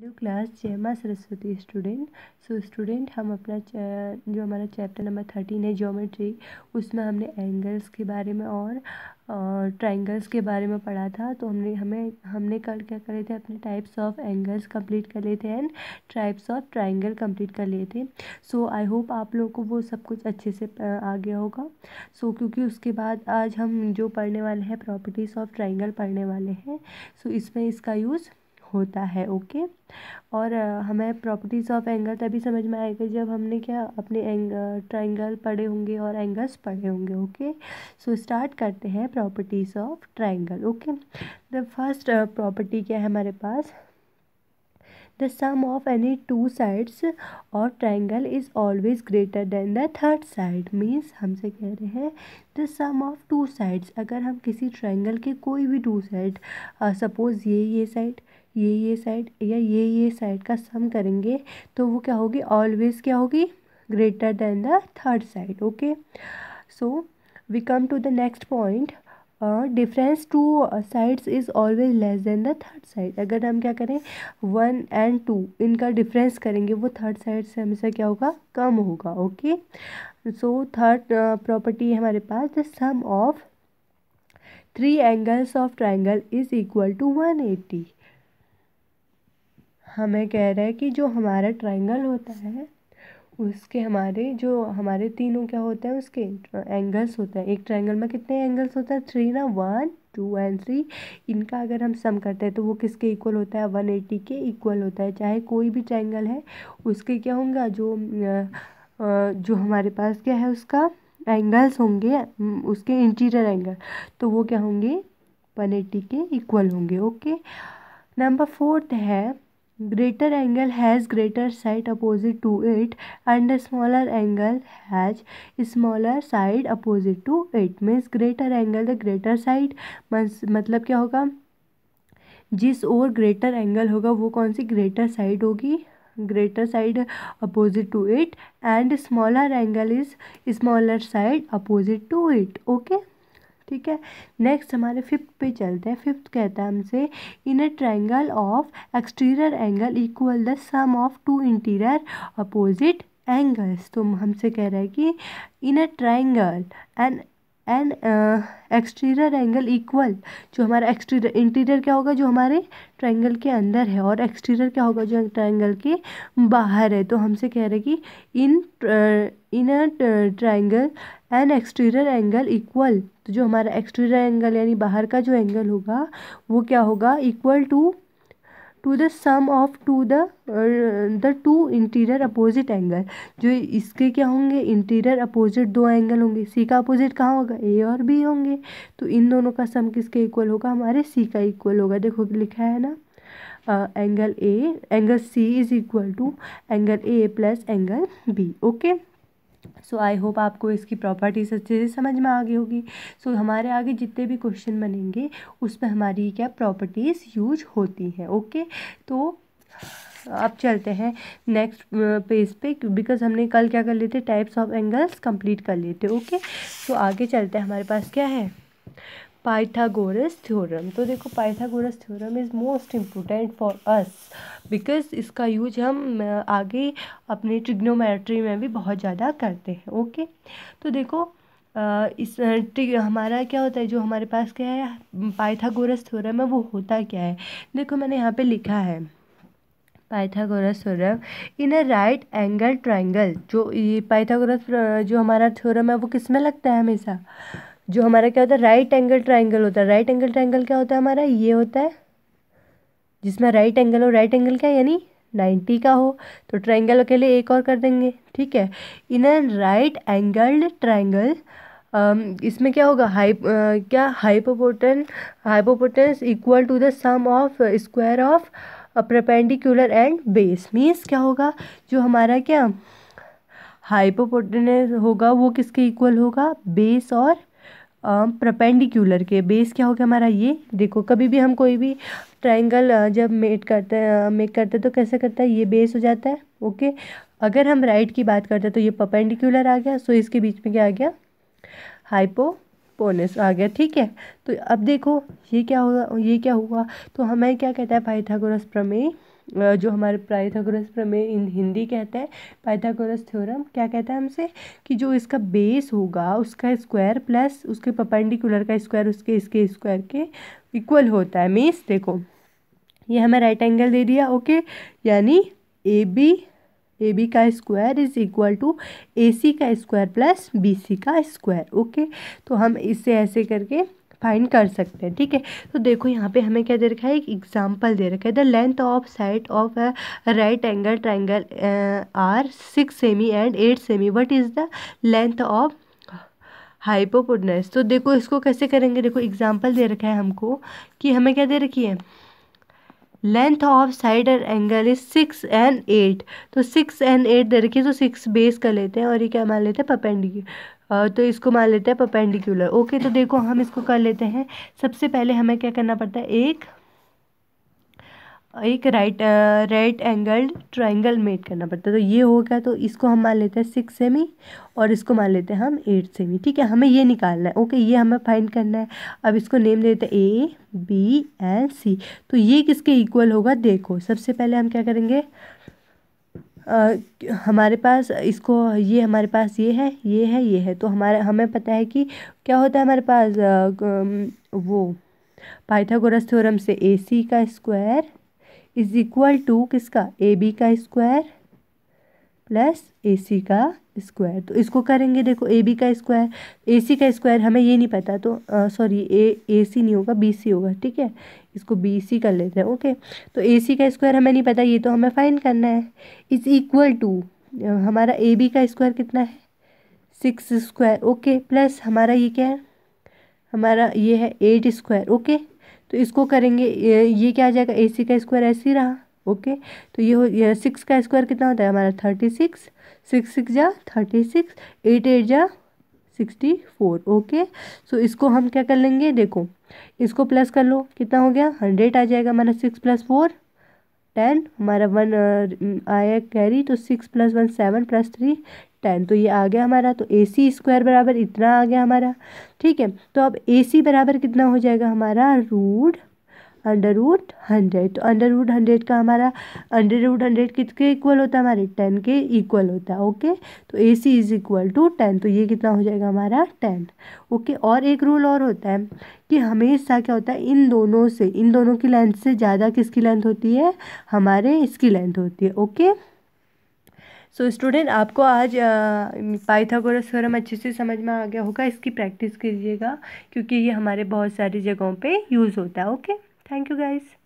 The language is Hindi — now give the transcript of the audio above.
हेलो क्लास जयमा सरस्वती स्टूडेंट सो स्टूडेंट हम अपना जो हमारा चैप्टर नंबर थर्टीन है ज्योमेट्री उसमें हमने एंगल्स के बारे में और ट्राइंगल्स के बारे में पढ़ा था तो हमने हमें हमने कल क्या करे थे अपने टाइप्स ऑफ एंगल्स कंप्लीट कर लिए थे and types of triangle complete कर लिए थे सो आई होप आप लोगों को वो सब कुछ अच्छे से आ गया होगा सो so, क्योंकि उसके बाद आज हम जो पढ़ने वाले हैं प्रॉपर्टीज़ ऑफ ट्राइंगल पढ़ने वाले हैं सो so, इसमें इसका यूज़ होता है ओके और हमें प्रॉपर्टीज़ ऑफ एंगल तभी समझ में आएगा जब हमने क्या अपने एंग ट्राइंगल पढ़े होंगे और एंगल्स पढ़े होंगे ओके सो स्टार्ट करते हैं properties of triangle okay the first property क्या है हमारे पास the sum of any two sides और triangle is always greater than the third side means हमसे कह रहे हैं the sum of two sides अगर हम किसी ट्राइंगल के कोई भी टू साइड सपोज ये ये साइड ये ये साइड या ये ये साइड का सम करेंगे तो वो क्या होगी ऑलवेज क्या होगी greater than the third side okay so we come to the next point difference two sides is always less than the third side अगर हम क्या करें वन एंड टू इनका डिफरेंस करेंगे वो थर्ड साइड से हमेशा क्या होगा कम होगा ओके सो थर्ड प्रॉपर्टी है हमारे पास the sum of three angles of triangle is equal to one eighty हमें कह रहा है कि जो हमारा ट्राइंगल होता है उसके हमारे जो हमारे तीनों क्या होते हैं उसके एंगल्स होते हैं एक ट्राइंगल में कितने एंगल्स होते हैं थ्री ना वन टू एंड थ्री इनका अगर हम सम करते हैं तो वो किसके इक्वल होता है वन एटी के इक्वल होता है चाहे कोई भी ट्राइंगल है उसके क्या होंगे जो जो हमारे पास क्या है उसका एंगल्स होंगे उसके इंटीरियर एंगल तो वो क्या होंगे वन एटी के इक्वल होंगे ओके नंबर फोर्थ है greater angle has greater side opposite to it and smaller angle has smaller side opposite to it means greater angle the greater side मतलब क्या होगा जिस और ग्रेटर एंगल होगा वो कौन सी ग्रेटर साइड होगी greater side opposite to it and smaller angle is smaller side opposite to it okay ठीक है नेक्स्ट हमारे फिफ्थ पे चलते हैं फिफ्थ कहता है हमसे in a of exterior angle equal the sum of two interior opposite angles तो हमसे कह रहा है कि in a triangle and and exterior angle equal जो हमारा एक्सटीरियर इंटीरियर क्या होगा जो हमारे ट्राइंगल के अंदर है और एक्सटीरियर क्या होगा जो ट्राइंगल के बाहर है तो हमसे कह रहे कि in in triangle and exterior angle equal तो जो हमारा एक्सटीरियर एंगल यानी बाहर का जो एंगल होगा वो क्या होगा equal to to the sum of two the the two interior opposite angle जो इसके क्या होंगे इंटीरियर अपोजिट दो एंगल होंगे सी का अपोजिट कहाँ होगा ए और बी होंगे तो इन दोनों का सम किसके इक्वल होगा हमारे सी का इक्वल होगा देखो लिखा है ना angle A angle C is equal to angle A plus angle B okay so I hope आपको इसकी प्रॉपर्टीज अच्छे से समझ में आ गई होगी सो so, हमारे आगे जितने भी क्वेश्चन बनेंगे उस पर हमारी क्या प्रॉपर्टीज़ यूज होती हैं ओके okay? तो अब चलते हैं नेक्स्ट पेज पे बिकॉज हमने कल क्या कर लेते टाइप्स ऑफ एंगल्स कंप्लीट कर लिए थे ओके okay? सो so, आगे चलते हैं हमारे पास क्या है पाइथागोरस थ्योरम तो देखो Pythagoras theorem is most important for us because इसका यूज हम आगे अपने ट्रिग्नोमेट्री में भी बहुत ज़्यादा करते हैं ओके तो देखो इस हमारा क्या होता है जो हमारे पास क्या है पाइथागोरस थ्योरम है वो होता क्या है देखो मैंने यहाँ पे लिखा है Pythagoras theorem in a right angle triangle जो ये पाइथागोरस जो हमारा थ्योरम है वो किस में लगता है हमेशा जो हमारा क्या होता है राइट एंगल ट्राइंगल होता है राइट एंगल ट्राइंगल क्या होता है हमारा ये होता है जिसमें राइट एंगल हो राइट एंगल क्या यानी नाइन्टी का हो तो ट्राइंगल के लिए एक और कर देंगे ठीक है in a right angled triangle इसमें क्या होगा हाई uh, क्या hypotenuse hypotenuse equal to the sum of square of perpendicular and base means क्या होगा जो हमारा क्या हाइपोपोटेंस होगा वो किसके इक्वल होगा बेस और प्रपेंडिकुलर के बेस क्या हो गया हमारा ये देखो कभी भी हम कोई भी ट्राइंगल जब मेट करते हैं मेक करते हैं तो कैसे करता है ये बेस हो जाता है ओके अगर हम राइट की बात करते हैं तो ये पपेंडिकुलर आ गया सो इसके बीच में क्या आ गया हाइपो पोनेस आ गया ठीक है तो अब देखो ये क्या हुआ ये क्या हुआ तो हमें क्या कहता है पाइथागोरस प्रमेय जो हमारे पाइथागोरस प्रमेय हिंदी कहते हैं पाइथागोरस थ्योरम क्या कहता है हमसे कि जो इसका बेस होगा उसका स्क्वायर प्लस उसके पपेंडिकुलर का स्क्वायर उसके इसके स्क्वायर के इक्वल होता है मीन्स देखो ये हमें राइट एंगल दे दिया ओके यानी ए बी ए बी का square is equal to A C का स्क्वायर प्लस बी सी का स्क्वायर ओके तो हम इसे ऐसे करके फाइंड कर सकते हैं ठीक है तो देखो यहाँ पे हमें क्या दे रखा है एक एग्जाम्पल दे रखा है the length of side of a right angle triangle are six cm and eight cm what is the length of hypotenuse तो देखो इसको कैसे करेंगे देखो एग्जाम्पल दे रखा है हमको कि हमें क्या दे रखी है length of side and angle is six and eight तो सिक्स एंड एट दे रखिए तो सिक्स बेस कर लेते हैं और ये क्या मान लेते हैं पपेंडिकुलर तो इसको मान लेते हैं परपेंडिकुलर ओके तो देखो हम इसको कर लेते हैं सबसे पहले हमें क्या करना पड़ता है एक एक right right angled triangle made करना पड़ता है तो ये हो गया तो इसको हम मान लेते हैं सिक्स सेमी और इसको मान लेते हैं हम एट सेमी ठीक है हमें ये निकालना है ओके ये हमें फाइंड करना है अब इसको नेम देते हैं ए बी एंड सी तो ये किसके इक्वल होगा देखो सबसे पहले हम क्या करेंगे हमारे पास इसको ये हमारे पास ये है ये है ये है तो हमारा हमें पता है कि क्या होता है हमारे पास वो पाइथागोरस थ्योरम से ए सी का स्क्वायर इज इक्वल टू किसका ए बी का स्क्वायर प्लस ए सी का स्क्वायर तो इसको करेंगे देखो ए बी का स्क्वायर ए सी का स्क्वायर हमें ये नहीं पता तो सॉरी ए ए सी नहीं होगा बी सी होगा ठीक है इसको बी सी कर लेते हैं ओके तो ए सी का स्क्वायर हमें नहीं पता ये तो हमें फाइन करना है इज़ इक्वल टू हमारा ए बी का स्क्वायर कितना है सिक्स स्क्वायर ओके प्लस हमारा ये क्या है हमारा ये है एट स्क्वायर ओके तो इसको करेंगे ये क्या आ जाएगा ए सी का स्क्वायर ऐसे ही रहा ओके तो ये हो सिक्स का स्क्वायर कितना होता है हमारा थर्टी सिक्स सिक्स सिक्स जा थर्टी सिक्स एट एट जा सिक्सटी फोर ओके सो इसको हम क्या कर लेंगे देखो इसको प्लस कर लो कितना हो गया हंड्रेड आ जाएगा हमारा सिक्स प्लस फोर टेन हमारा वन आया कैरी तो six plus one seven plus three ten तो ये आ गया हमारा तो ए सी स्क्वायर बराबर इतना आ गया हमारा ठीक है तो अब ए सी बराबर कितना हो जाएगा हमारा रूट अंडर रूट हंड्रेड तो अंडर रूट हंड्रेड का हमारा अंडर रूट हंड्रेड किसके इक्वल होता है हमारे टेन के इक्वल होता है ओके तो A C is equal to ten तो ये कितना हो जाएगा हमारा टेन ओके और एक रूल और होता है कि हमेशा क्या होता है इन दोनों से इन दोनों की लेंथ से ज़्यादा किसकी लेंथ होती है हमारे इसकी लेंथ होती है ओके सो so, स्टूडेंट आपको आज पाइथागोरस थ्योरम अच्छे से समझ में आ गया होगा इसकी प्रैक्टिस कीजिएगा क्योंकि ये हमारे बहुत सारी जगहों पे यूज़ होता है ओके Thank you guys.